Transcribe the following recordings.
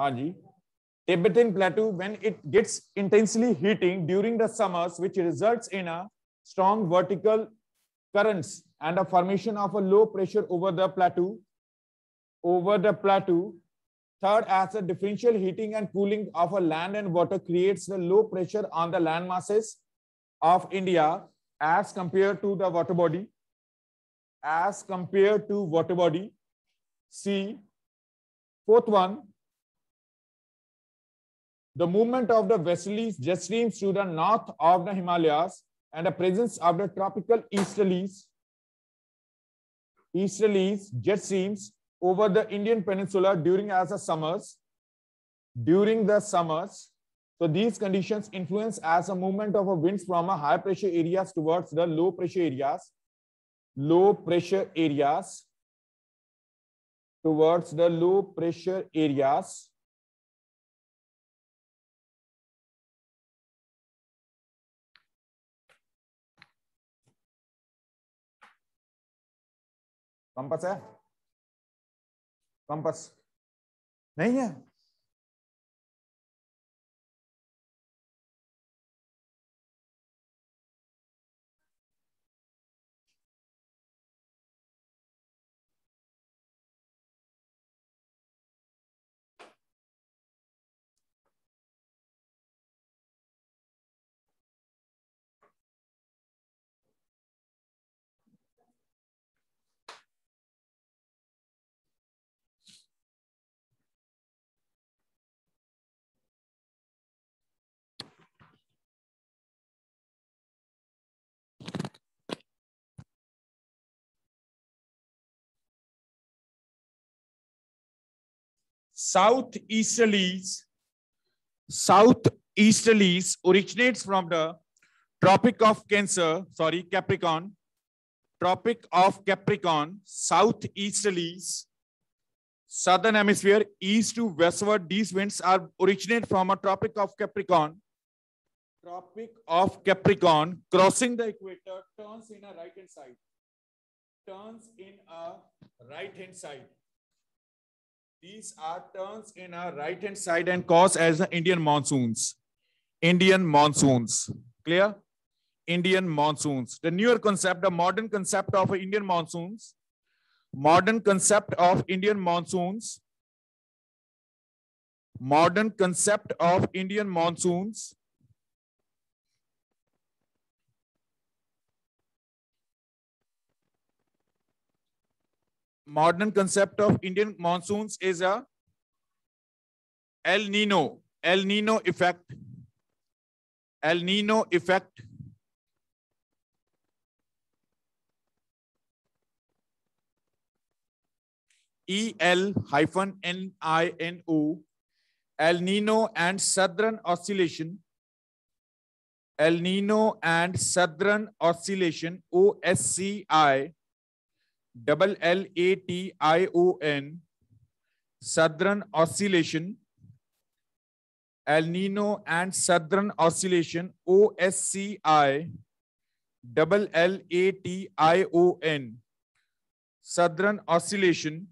Haji. Tibetan plateau, when it gets intensely heating during the summers, which results in a strong vertical currents and a formation of a low pressure over the plateau, over the plateau. Third, as a differential heating and cooling of a land and water creates the low pressure on the land masses of India as compared to the water body, as compared to water body. C. Fourth one, the movement of the westerlies jet streams to the north of the Himalayas and the presence of the tropical easterlies, easterlies jet streams over the Indian peninsula during as the summers, during the summers. So these conditions influence as a movement of a winds from a high pressure areas towards the low pressure areas, low pressure areas, towards the low pressure areas कंपस है कंपस नहीं है southeasterlies southeasterlies originates from the tropic of cancer sorry capricorn tropic of capricorn southeasterlies southern hemisphere east to westward these winds are originate from a tropic of capricorn tropic of capricorn crossing the equator turns in a right hand side turns in a right hand side these are turns in our right hand side and cause as the Indian monsoons. Indian monsoons. Clear? Indian monsoons. The newer concept, the modern concept of Indian monsoons. Modern concept of Indian monsoons. Modern concept of Indian monsoons modern concept of Indian monsoons is a El Nino, El Nino effect, El Nino effect. E L hyphen N I N O, El Nino and Southern Oscillation, El Nino and Southern Oscillation, O S C I, double L A T I O N, Southern Oscillation, El Nino and Southern Oscillation, O S C I, double L A T I O N, Southern Oscillation,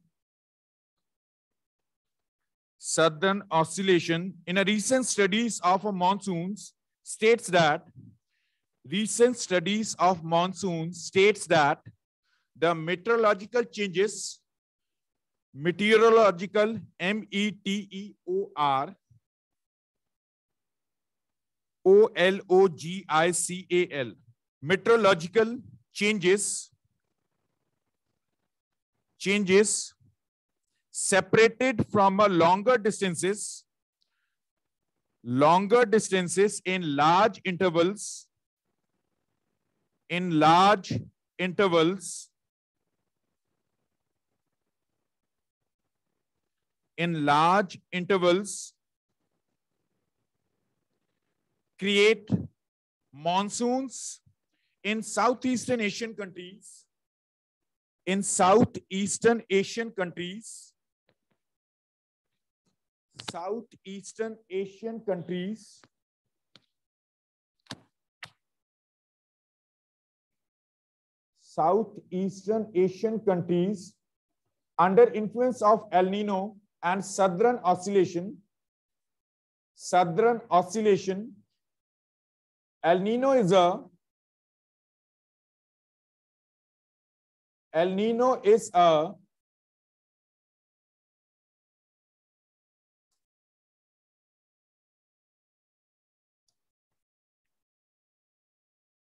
Southern Oscillation. In a recent studies of monsoons states that recent studies of monsoons states that the meteorological changes, meteorological, M-E-T-E-O-R, O-L-O-G-I-C-A-L, meteorological changes, changes separated from a longer distances, longer distances in large intervals, in large intervals in large intervals create monsoons in southeastern asian countries in southeastern asian countries southeastern asian countries southeastern asian countries under influence of el nino and southern oscillation southern oscillation el nino is a el nino is a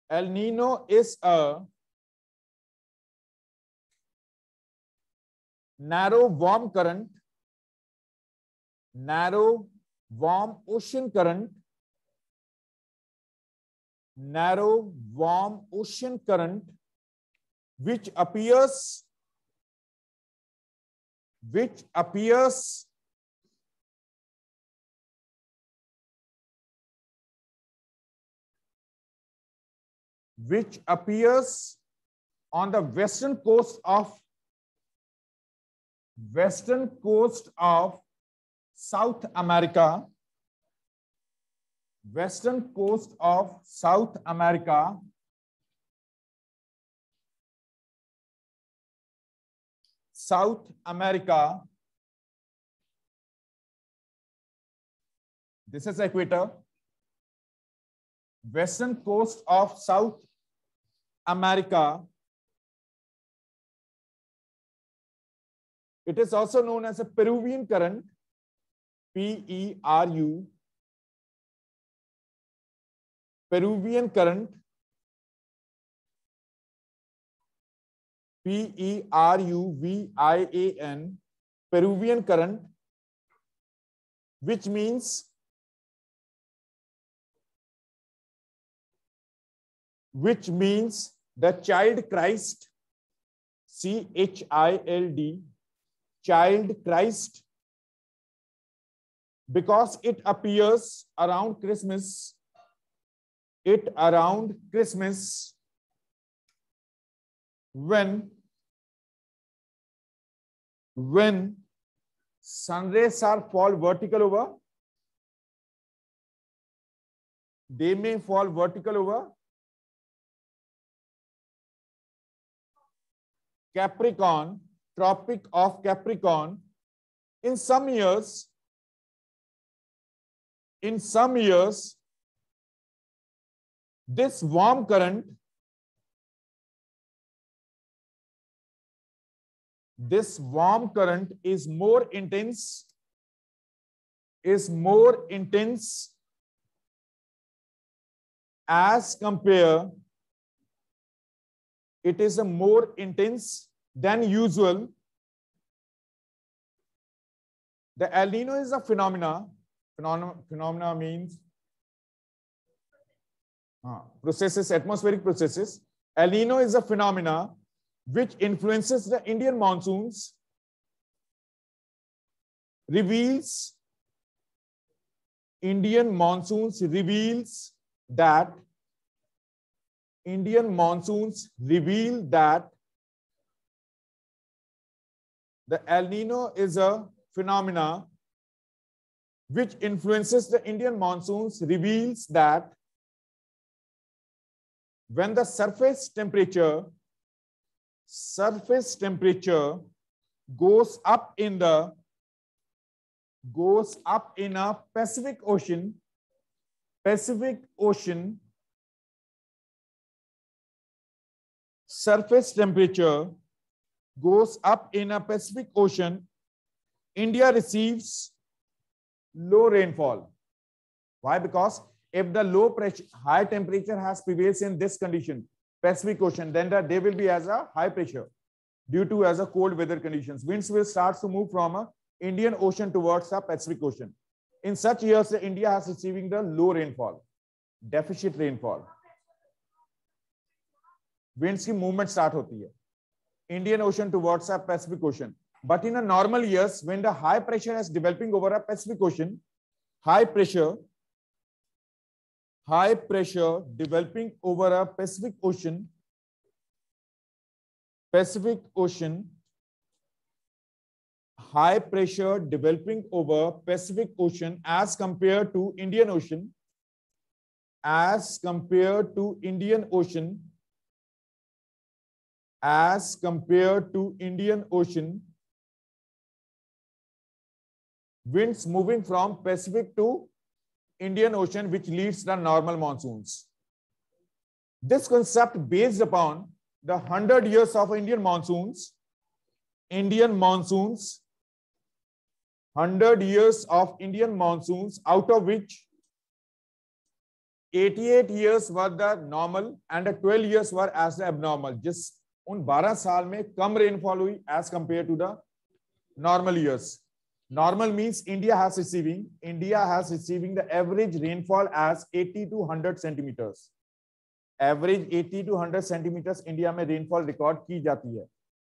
El Nino is a narrow warm current narrow warm ocean current narrow warm ocean current which appears which appears which appears on the western coast of western coast of South America, western coast of South America, South America, this is equator, western coast of South America. It is also known as a Peruvian current P E R U, Peruvian current, P E R U V I A N, Peruvian current, which means which means the child Christ, C H I L D, child Christ because it appears around Christmas. It around Christmas when when sun rays are fall vertical over they may fall vertical over Capricorn, Tropic of Capricorn. In some years, in some years, this warm current, this warm current is more intense, is more intense as compare, it is a more intense than usual. The El Nino is a phenomena Phenomena, phenomena means uh, processes, atmospheric processes. El Nino is a phenomena which influences the Indian monsoons, reveals Indian monsoons reveals that Indian monsoons reveal that the El Nino is a phenomena which influences the Indian monsoons reveals that when the surface temperature surface temperature goes up in the goes up in a Pacific Ocean Pacific Ocean surface temperature goes up in a Pacific Ocean India receives low rainfall. Why? Because if the low pressure, high temperature has prevails in this condition, Pacific Ocean, then the, they will be as a high pressure due to as a cold weather conditions. Winds will start to move from a uh, Indian Ocean towards the Pacific Ocean. In such years, India has receiving the low rainfall, deficit rainfall. Winds की movement start होती है. Indian Ocean towards the Pacific Ocean. But in a normal years, when the high pressure is developing over a Pacific Ocean, high pressure, high pressure developing over a Pacific Ocean, Pacific Ocean, high pressure developing over Pacific Ocean as compared to Indian Ocean, as compared to Indian Ocean, as compared to Indian Ocean, winds moving from Pacific to Indian Ocean, which leads the normal monsoons. This concept based upon the 100 years of Indian monsoons, Indian monsoons, 100 years of Indian monsoons, out of which 88 years were the normal and 12 years were as the abnormal. Just on 12 साल में कम rainfall हुई as compare to the Normal means India has receiving, India has receiving the average rainfall as 80 to 100 centimeters. Average 80 to 100 centimeters India may rainfall record ki jati hai.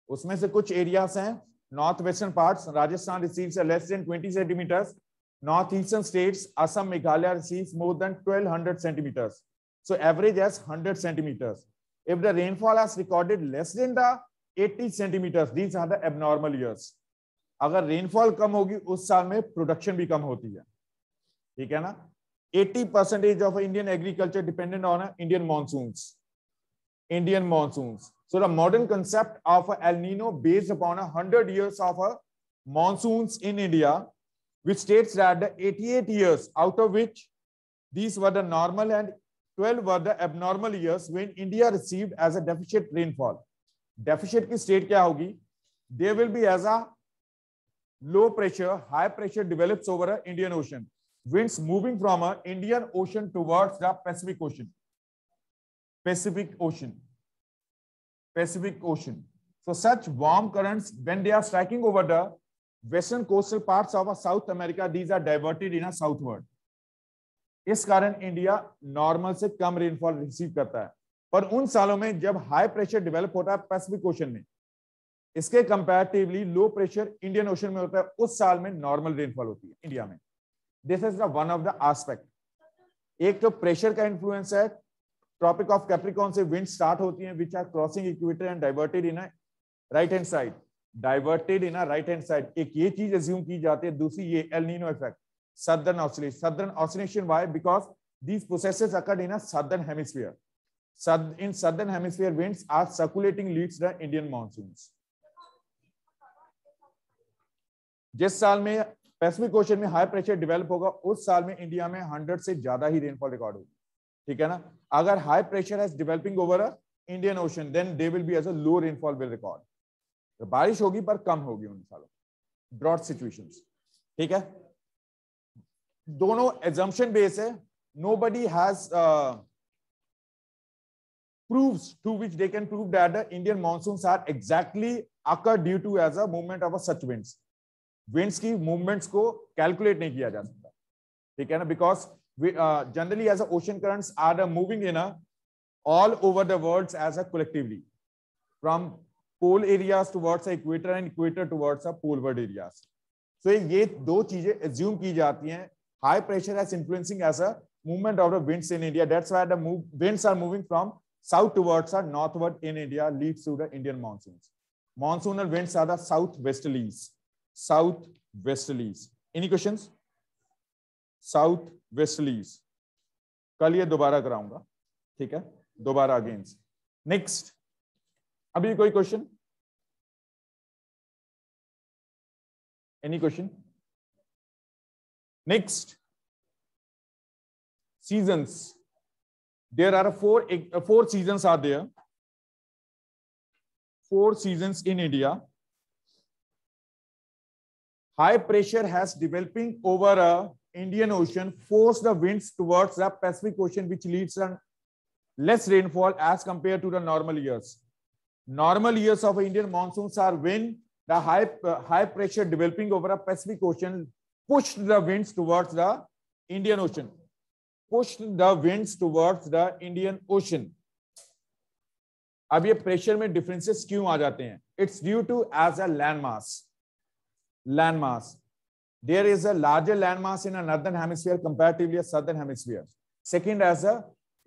Usme se kuch areas hain, northwestern parts, Rajasthan receives less than 20 centimeters. Northeastern states, Assam, Meghalaya receives more than 1200 centimeters. So average as 100 centimeters. If the rainfall has recorded less than the 80 centimeters, these are the abnormal years. अगर rainfall कम होगी उस साल में production भी कम होती है ठीक है ना 80 percentage of Indian agriculture dependent on Indian monsoon Indian monsoon so the modern concept of El Nino based upon hundred years of monsoon in India which states that the eight years out of which these were the normal and 12 were the abnormal years when India received as a deficient rainfall deficient की state क्या होगी they will be as a low pressure, high pressure develops over a Indian Ocean. Winds moving from a Indian Ocean towards the Pacific Ocean. Pacific Ocean. Pacific Ocean. So such warm currents, when they are striking over the western coastal parts of South America, these are diverted in a southward. इस कारण India normal से कम rainfall receive करता है पर उन सालों में जब हाई प्रेशर डेवलप होता है पैसिफिक ओशन में इसके comparatively low pressure Indian Ocean में होता है उस साल में नॉर्मल रेनफॉल होती है इंडिया में this is the one of the aspect एक तो प्रेशर का इन्फ्लुएंस है ट्रॉपिक ऑफ कैप्रिकॉन से विंड स्टार्ट होती है which are crossing equator and diverted in right hand side diverted in right hand side एक ये चीज एज्यूम की जाती है दूसरी ये El Nino effect southern oscillation southern oscillation why because these processes occurred in southern hemisphere hemisphere in southern hemisphere winds are circulating leads the indian monsoons जिस साल में पैसिफिक ओशन में हाई प्रेशर डेवलप होगा उस साल में इंडिया में hundred से ज्यादा ही रेनफॉल रिकॉर्ड होगी ठीक है ना अगर high pressure has developing over Indian Ocean then they will be as a low rainfall will record तो बारिश होगी पर कम होगी उन सालों ड्रॉट सिचुएशन ठीक है दोनों एजम्पन बेस है nobody has proofs to which they can prove that the Indian monsoons are exactly occur due to as a movement of a such winds. Winds की मूवमेंट्स को calculate नहीं किया जा सकता ठीक है ना because generally as ocean currents are moving in all over the world as a collectively from pole areas towards equator and equator towards a poleward areas so ये दो चीजें एज्यूम की जाती हैं high pressure as influencing as a movement of the winds in India that's why the winds are moving from south towards northward in India leads to the Indian monsoon monsoon winds are the south westerlies south westerlies any question south westerlies कल ये दोबारा कराऊंगा ठीक है दोबारा against next अभी कोई question any question next seasons there are four four seasons are there four seasons in india high pressure has developing over a uh, Indian Ocean force the winds towards the Pacific Ocean, which leads to less rainfall as compared to the normal years. Normal years of Indian monsoons are when the high, uh, high pressure developing over a Pacific Ocean pushed the winds towards the Indian Ocean. Pushed the winds towards the Indian Ocean. अब ये pressure में differences क्यों आ जाते हैं it's due to as a land mass landmass. There is a larger landmass in a northern hemisphere comparatively a southern hemisphere. Second, as a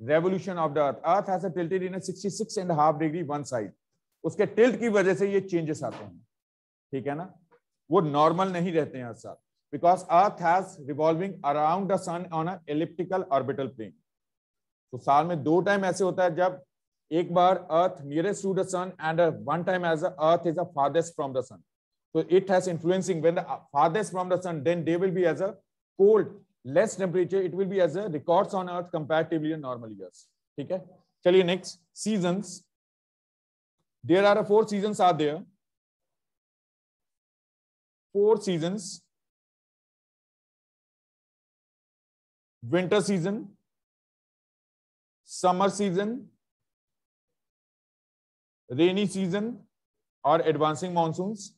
revolution of the earth earth has tilted in 66 and half degree one side उसके tilt की वजह से ये changes आते हैं ठीक है ना वो नॉर्मल नहीं रहते हैं हर साल because earth has revolving around the sun on a elliptical orbital plane तो साल में दो टाइम ऐसे होता है जब एक बार earth nearest to the sun and one time as earth is a farthest from the sun So it has influencing when the uh, farthest from the sun, then day will be as a cold, less temperature. It will be as a records on earth comparatively in normal years. Okay. Tell next seasons. There are four seasons are there. Four seasons. Winter season, summer season, rainy season, or advancing monsoons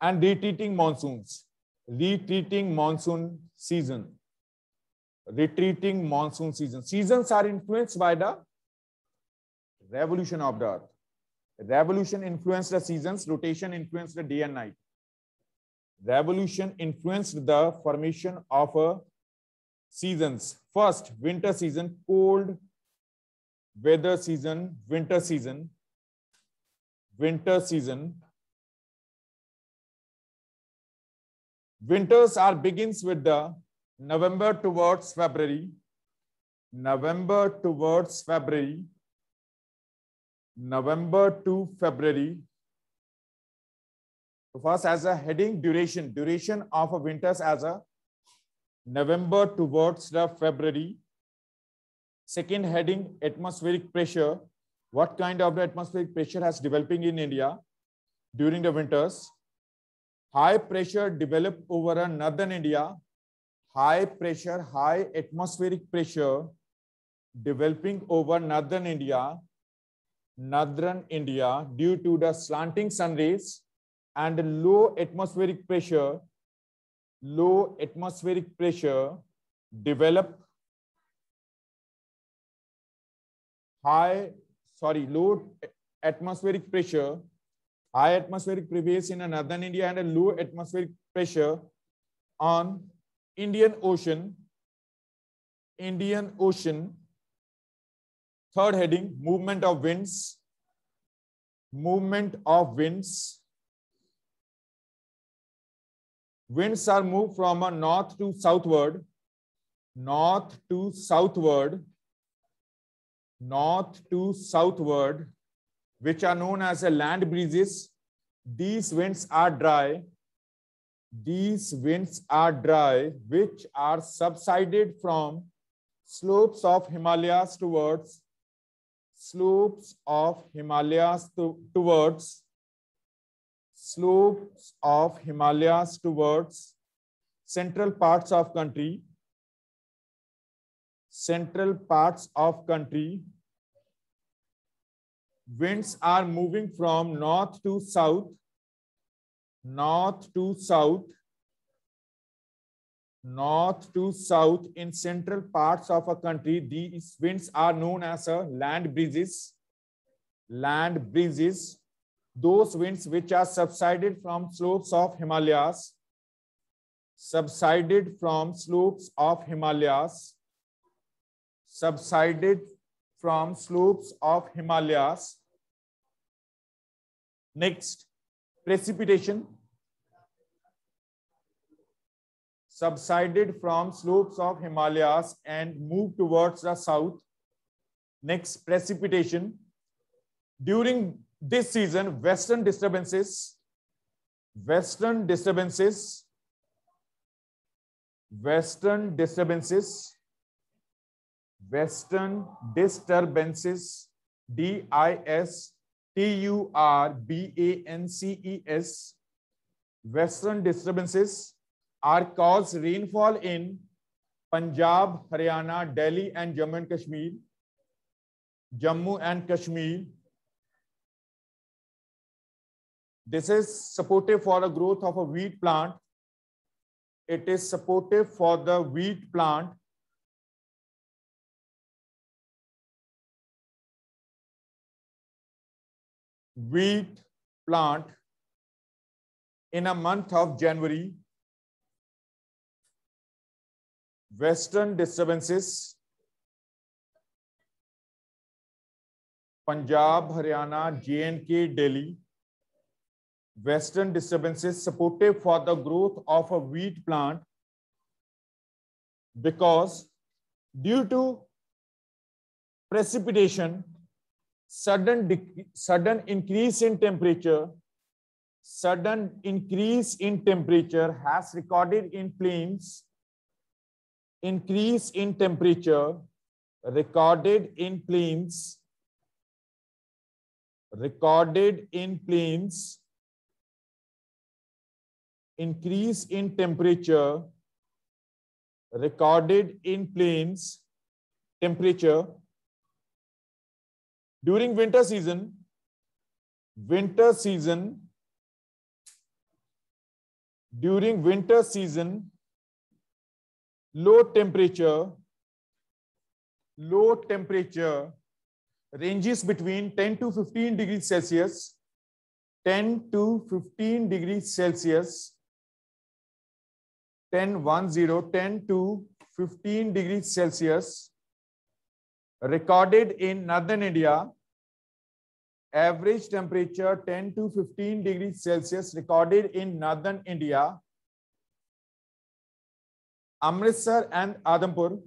and retreating monsoons. Retreating monsoon season. Retreating monsoon season. Seasons are influenced by the revolution of the earth. Revolution influenced the seasons, rotation influenced the day and night. Revolution influenced the formation of a uh, seasons. First, winter season, cold weather season, winter season, winter season, Winters are begins with the November towards February. November towards February. November to February. So first, as a heading duration, duration of a winters as a November towards the February. Second heading, atmospheric pressure. What kind of atmospheric pressure has developing in India during the winters? high pressure developed over northern India, high pressure, high atmospheric pressure developing over northern India, northern India due to the slanting sun rays and low atmospheric pressure, low atmospheric pressure develop high, sorry, low atmospheric pressure high atmospheric prevails in northern India and a low atmospheric pressure on Indian Ocean, Indian Ocean, third heading, movement of winds, movement of winds. Winds are moved from a north to southward, north to southward, north to southward which are known as a land breezes. These winds are dry. These winds are dry, which are subsided from slopes of Himalayas towards slopes of Himalayas to, towards slopes of Himalayas towards central parts of country central parts of country winds are moving from north to south, north to south, north to south in central parts of a country. These winds are known as a land breezes. Land breezes, those winds which are subsided from slopes of Himalayas, subsided from slopes of Himalayas, subsided from slopes of Himalayas. Next, precipitation subsided from slopes of Himalayas and moved towards the south. Next, precipitation. During this season, western disturbances, western disturbances, western disturbances Western Disturbances, D-I-S T-U-R-B-A-N-C-E-S, Western disturbances are cause rainfall in Punjab, Haryana, Delhi, and Jammu and Kashmir. Jammu and Kashmir. This is supportive for the growth of a wheat plant. It is supportive for the wheat plant. wheat plant in a month of January, western disturbances, Punjab, Haryana, JNK, Delhi, western disturbances supportive for the growth of a wheat plant because due to precipitation sudden sudden increase in temperature sudden increase in temperature has recorded in plains increase in temperature recorded in plains recorded in plains increase in temperature recorded in plains temperature during winter season, winter season, during winter season, low temperature, low temperature ranges between 10 to 15 degrees Celsius, 10 to 15 degrees Celsius, 10, 1, 0, 10 to 15 degrees Celsius recorded in northern India average temperature 10 to 15 degrees Celsius recorded in northern India, Amritsar and Adampur.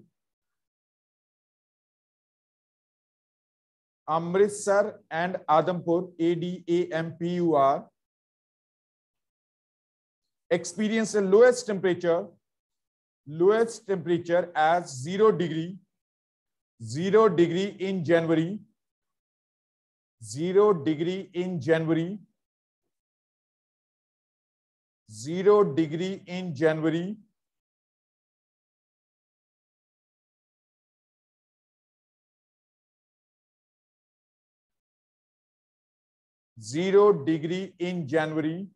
Amritsar and Adampur, A-D-A-M-P-U-R, experienced the lowest temperature, lowest temperature as zero degree, zero degree in January 0 degree in January, 0 degree in January, Zero degree in January.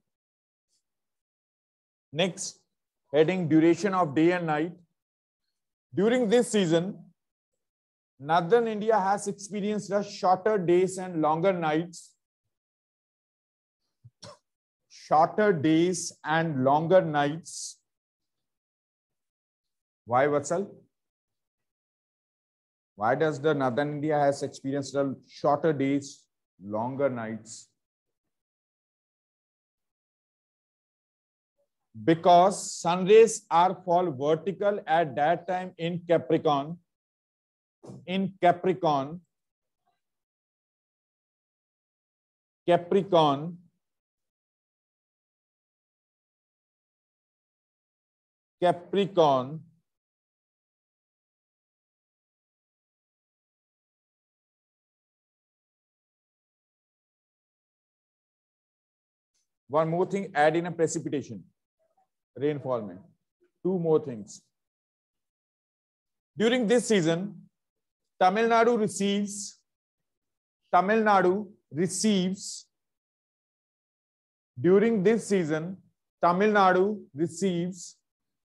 Next, heading duration of day and night. During this season, Northern India has experienced shorter days and longer nights. Shorter days and longer nights. Why, Vatsal? Why does the Northern India has experienced shorter days, longer nights? Because sun rays are fall vertical at that time in Capricorn in Capricorn, Capricorn, Capricorn, One more thing, add in a precipitation, rainfall. Two more things. During this season, Tamil Nadu receives, Tamil Nadu receives, during this season, Tamil Nadu receives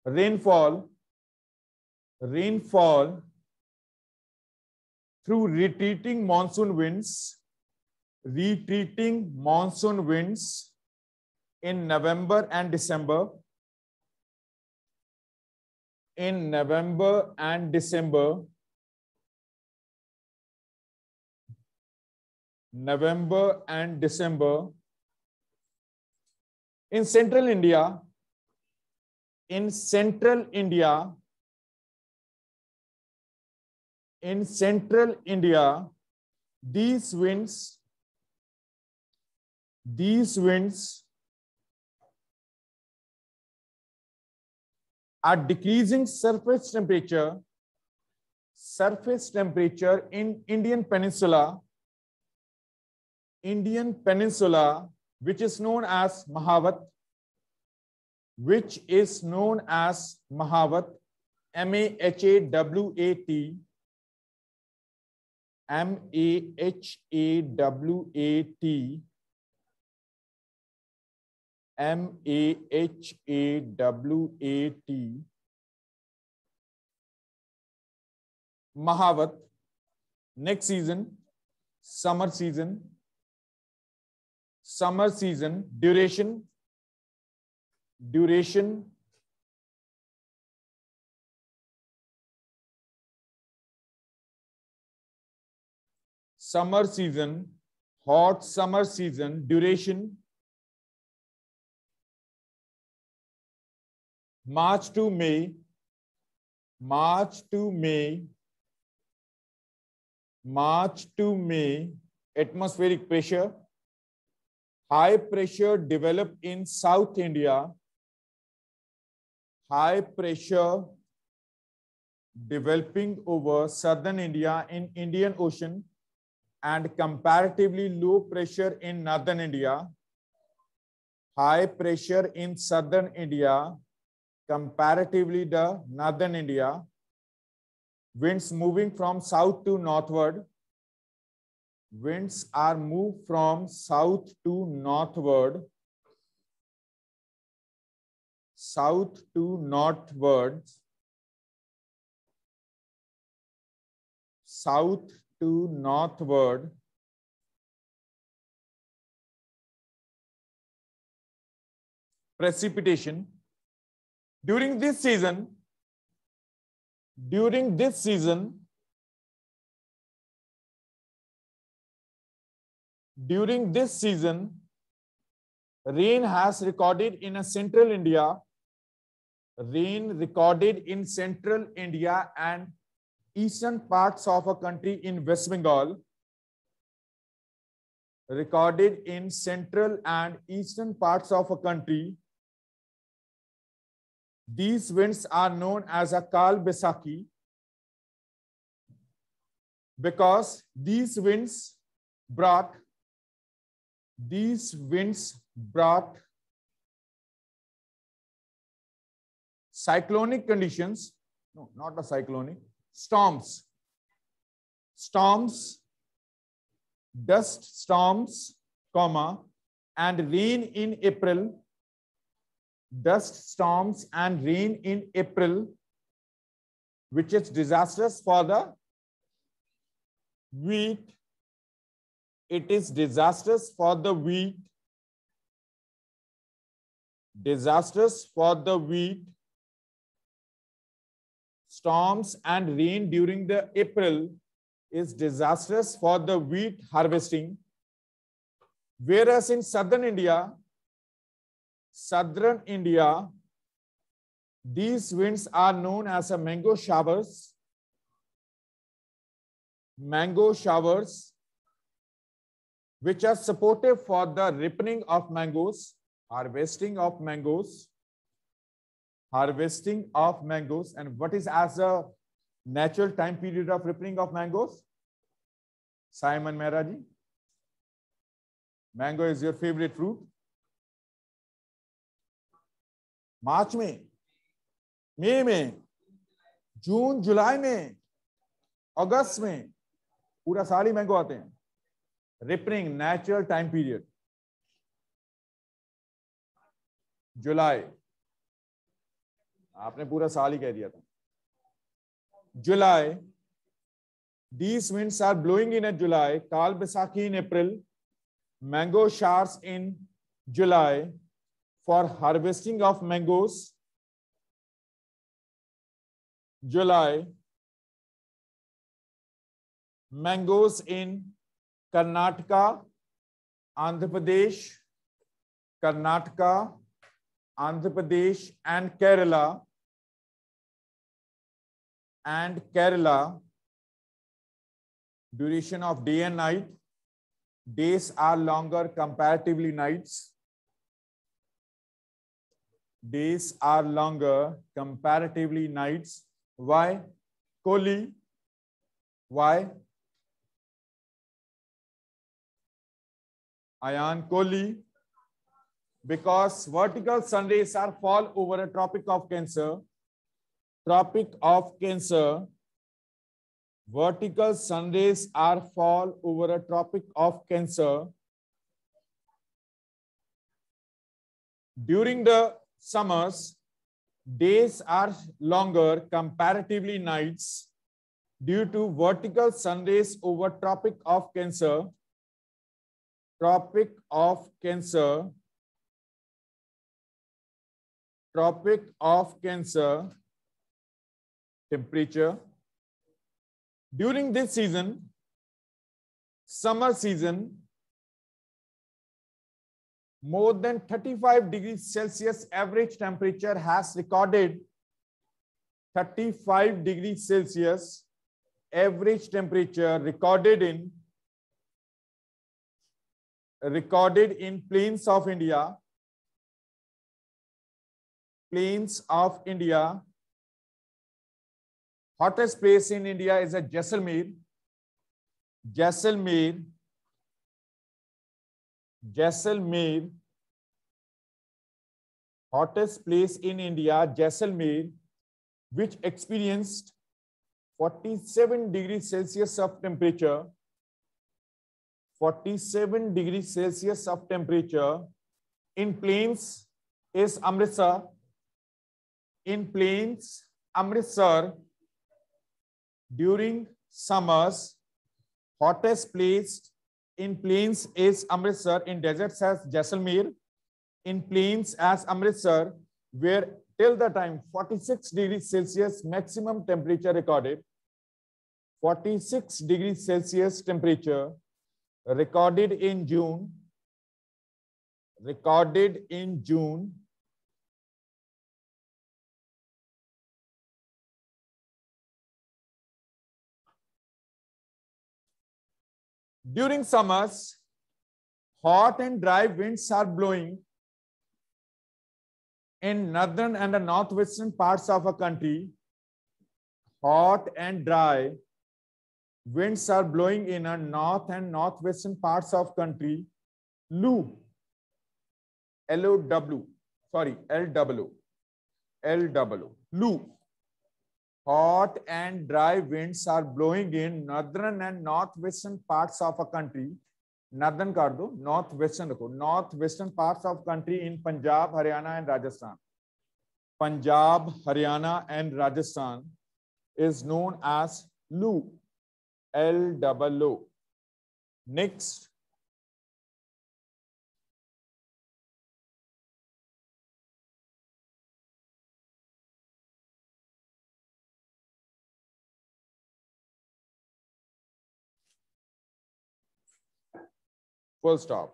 rainfall, rainfall through retreating monsoon winds, retreating monsoon winds in November and December, in November and December November and December in central India, in central India, in central India, these winds, these winds are decreasing surface temperature, surface temperature in Indian Peninsula Indian peninsula, which is known as Mahavat, which is known as Mahavat, M-A-H-A-W-A-T, M-A-H-A-W-A-T, M-A-H-A-W-A-T, Mahavat, next season, summer season, summer season duration duration summer season hot summer season duration March to May, March to May, March to May, atmospheric pressure high pressure developed in South India, high pressure developing over southern India in Indian Ocean and comparatively low pressure in northern India, high pressure in southern India, comparatively the northern India, winds moving from south to northward, winds are moved from south to northward south to northwards south to northward precipitation during this season during this season during this season, rain has recorded in central India, rain recorded in central India and eastern parts of a country in West Bengal, recorded in central and eastern parts of a country. These winds are known as a Kal Besaki because these winds brought these winds brought cyclonic conditions, no, not a cyclonic, storms, storms, dust storms, comma, and rain in April, dust storms and rain in April, which is disastrous for the wheat, it is disastrous for the wheat, disastrous for the wheat, storms and rain during the April is disastrous for the wheat harvesting. Whereas in southern India, southern India, these winds are known as a mango showers. Mango showers which are supportive for the ripening of mangoes, harvesting of mangoes, harvesting of mangoes. And what is as a natural time period of ripening of mangoes? Simon mehra ji Mango is your favorite fruit. march mein may mein june july mein august mein pura saal hi mango aate hain ripening natural time period July आपने पूरा साल ही कह दिया था July these winds are blowing in a July Kal Baisakhi in April mango showers in July for harvesting of mangoes July mangoes in Karnataka Andhra Pradesh Karnataka Andhra Pradesh and Kerala and Kerala duration of day and night days are longer comparatively nights days are longer comparatively nights why Kohli why Ayan Kohli, because vertical sunrays are fall over a tropic of cancer. Tropic of cancer. Vertical sunrays are fall over a tropic of cancer. During the summers, days are longer comparatively nights due to vertical sunrays over tropic of cancer Tropic of Cancer. Tropic of Cancer temperature. During this season, summer season, more than 35 degrees Celsius average temperature has recorded 35 degrees Celsius average temperature recorded in recorded in plains of India, plains of India, hottest place in India is at Jaisalmer, Jaisalmer, Jaisalmer, hottest place in India, Jaisalmer, which experienced 47 degrees Celsius of temperature 47 degrees Celsius of temperature. In plains is Amritsar. In plains, Amritsar during summers, hottest place in plains is Amritsar, in deserts as Jaisalmer, in plains as Amritsar, where till the time 46 degrees Celsius maximum temperature recorded, 46 degrees Celsius temperature recorded in June, recorded in June, During summers, hot and dry winds are blowing in northern and the northwestern parts of a country. Hot and dry winds are blowing in a north and northwestern parts of country loo l o w sorry l w l w loo hot and dry winds are blowing in northern and northwestern parts of a country northern kar do northwestern rakho northwestern parts of country in punjab haryana and rajasthan punjab haryana and rajasthan is known as loo L double O next full stop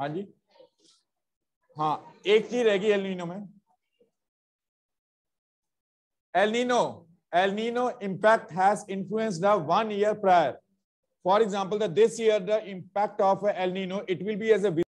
हाँ जी हाँ एक चीज रहेगी El Nino में El Nino El Nino impact has influenced the one year prior for example this year the impact of El Nino it will be as A